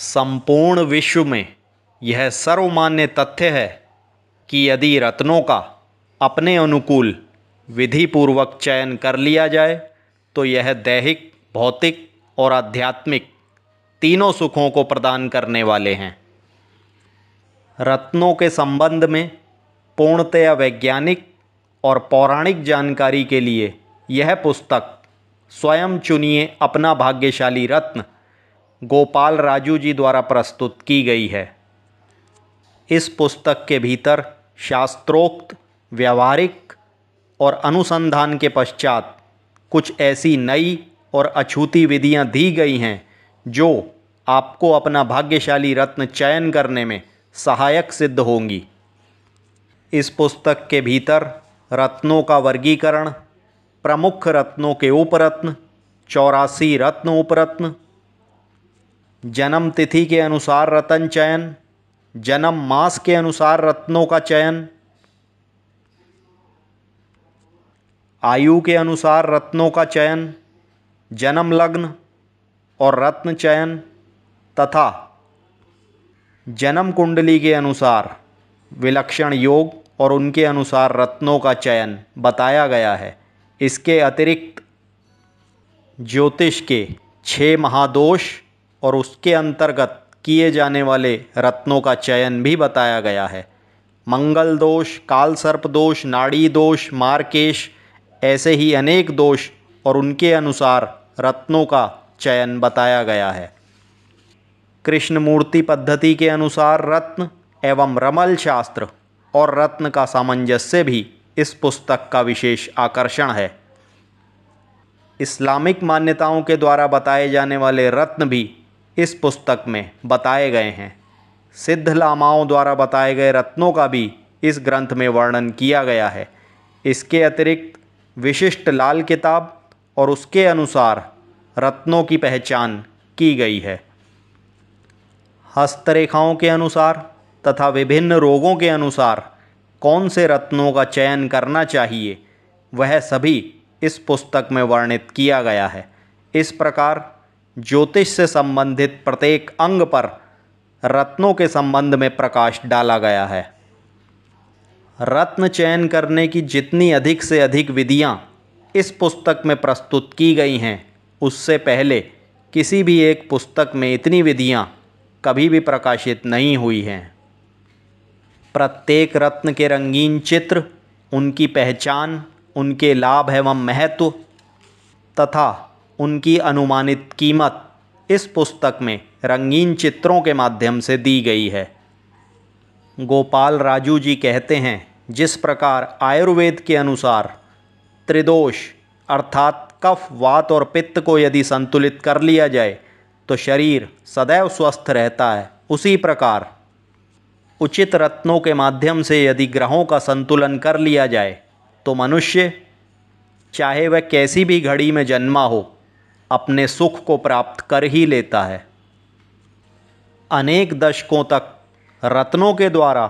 संपूर्ण विश्व में यह सर्वमान्य तथ्य है कि यदि रत्नों का अपने अनुकूल विधिपूर्वक चयन कर लिया जाए तो यह दैहिक भौतिक और आध्यात्मिक तीनों सुखों को प्रदान करने वाले हैं रत्नों के संबंध में पूर्णतया वैज्ञानिक और पौराणिक जानकारी के लिए यह पुस्तक स्वयं चुनिए अपना भाग्यशाली रत्न गोपाल राजू जी द्वारा प्रस्तुत की गई है इस पुस्तक के भीतर शास्त्रोक्त व्यावहारिक और अनुसंधान के पश्चात कुछ ऐसी नई और अछूती विधियां दी गई हैं जो आपको अपना भाग्यशाली रत्न चयन करने में सहायक सिद्ध होंगी इस पुस्तक के भीतर रत्नों का वर्गीकरण प्रमुख रत्नों के उपरत्न चौरासी रत्न उपरत्न जन्म तिथि के अनुसार रतन चयन जन्म मास के अनुसार रत्नों का चयन आयु के अनुसार रत्नों का चयन जन्म लग्न और रत्न चयन तथा जन्म कुंडली के अनुसार विलक्षण योग और उनके अनुसार रत्नों का चयन बताया गया है इसके अतिरिक्त ज्योतिष के छः महादोष और उसके अंतर्गत किए जाने वाले रत्नों का चयन भी बताया गया है मंगल दोष काल सर्प दोष नाड़ी दोष मारकेश ऐसे ही अनेक दोष और उनके अनुसार रत्नों का चयन बताया गया है कृष्ण मूर्ति पद्धति के अनुसार रत्न एवं रमल शास्त्र और रत्न का सामंजस्य भी इस पुस्तक का विशेष आकर्षण है इस्लामिक मान्यताओं के द्वारा बताए जाने वाले रत्न भी इस पुस्तक में बताए गए हैं सिद्ध लामाओं द्वारा बताए गए रत्नों का भी इस ग्रंथ में वर्णन किया गया है इसके अतिरिक्त विशिष्ट लाल किताब और उसके अनुसार रत्नों की पहचान की गई है हस्तरेखाओं के अनुसार तथा विभिन्न रोगों के अनुसार कौन से रत्नों का चयन करना चाहिए वह सभी इस पुस्तक में वर्णित किया गया है इस प्रकार ज्योतिष से संबंधित प्रत्येक अंग पर रत्नों के संबंध में प्रकाश डाला गया है रत्न चयन करने की जितनी अधिक से अधिक विधियाँ इस पुस्तक में प्रस्तुत की गई हैं उससे पहले किसी भी एक पुस्तक में इतनी विधियाँ कभी भी प्रकाशित नहीं हुई हैं प्रत्येक रत्न के रंगीन चित्र उनकी पहचान उनके लाभ एवं महत्व तथा उनकी अनुमानित कीमत इस पुस्तक में रंगीन चित्रों के माध्यम से दी गई है गोपाल राजू जी कहते हैं जिस प्रकार आयुर्वेद के अनुसार त्रिदोष अर्थात कफ वात और पित्त को यदि संतुलित कर लिया जाए तो शरीर सदैव स्वस्थ रहता है उसी प्रकार उचित रत्नों के माध्यम से यदि ग्रहों का संतुलन कर लिया जाए तो मनुष्य चाहे वह कैसी भी घड़ी में जन्मा हो अपने सुख को प्राप्त कर ही लेता है अनेक दशकों तक रत्नों के द्वारा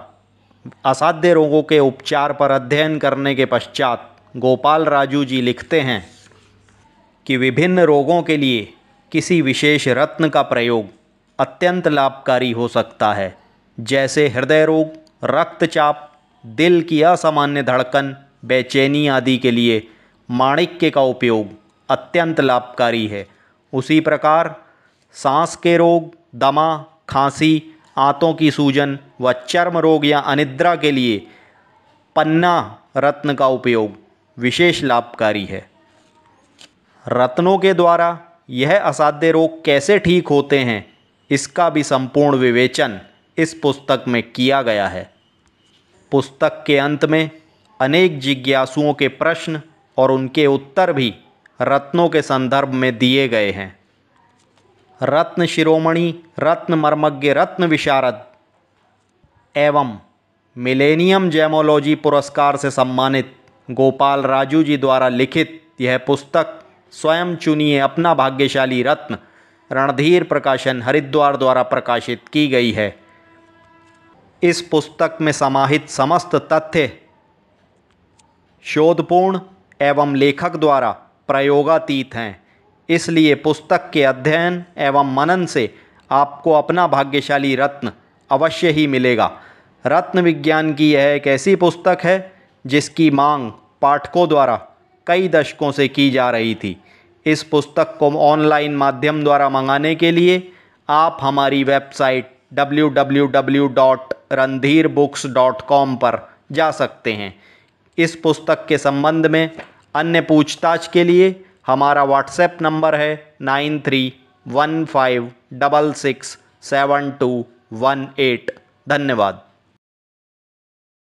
असाध्य रोगों के उपचार पर अध्ययन करने के पश्चात गोपाल राजू जी लिखते हैं कि विभिन्न रोगों के लिए किसी विशेष रत्न का प्रयोग अत्यंत लाभकारी हो सकता है जैसे हृदय रोग रक्तचाप दिल की असामान्य धड़कन बेचैनी आदि के लिए माणिक्य का उपयोग अत्यंत लाभकारी है उसी प्रकार सांस के रोग दमा खांसी आंतों की सूजन व चर्म रोग या अनिद्रा के लिए पन्ना रत्न का उपयोग विशेष लाभकारी है रत्नों के द्वारा यह असाध्य रोग कैसे ठीक होते हैं इसका भी संपूर्ण विवेचन इस पुस्तक में किया गया है पुस्तक के अंत में अनेक जिज्ञासुओं के प्रश्न और उनके उत्तर भी रत्नों के संदर्भ में दिए गए हैं रत्न शिरोमणि रत्न मर्मज्ञ रत्न विशारद एवं मिलेनियम जैमोलॉजी पुरस्कार से सम्मानित गोपाल राजू जी द्वारा लिखित यह पुस्तक स्वयं चुनिए अपना भाग्यशाली रत्न रणधीर प्रकाशन हरिद्वार द्वारा प्रकाशित की गई है इस पुस्तक में समाहित समस्त तथ्य शोधपूर्ण एवं लेखक द्वारा प्रयोगातीत हैं इसलिए पुस्तक के अध्ययन एवं मनन से आपको अपना भाग्यशाली रत्न अवश्य ही मिलेगा रत्न विज्ञान की यह एक ऐसी पुस्तक है जिसकी मांग पाठकों द्वारा कई दशकों से की जा रही थी इस पुस्तक को ऑनलाइन माध्यम द्वारा मंगाने के लिए आप हमारी वेबसाइट www.randirbooks.com पर जा सकते हैं इस पुस्तक के संबंध में अन्य पूछताछ के लिए हमारा व्हाट्सएप नंबर है nine three one five double six seven two one eight धन्यवाद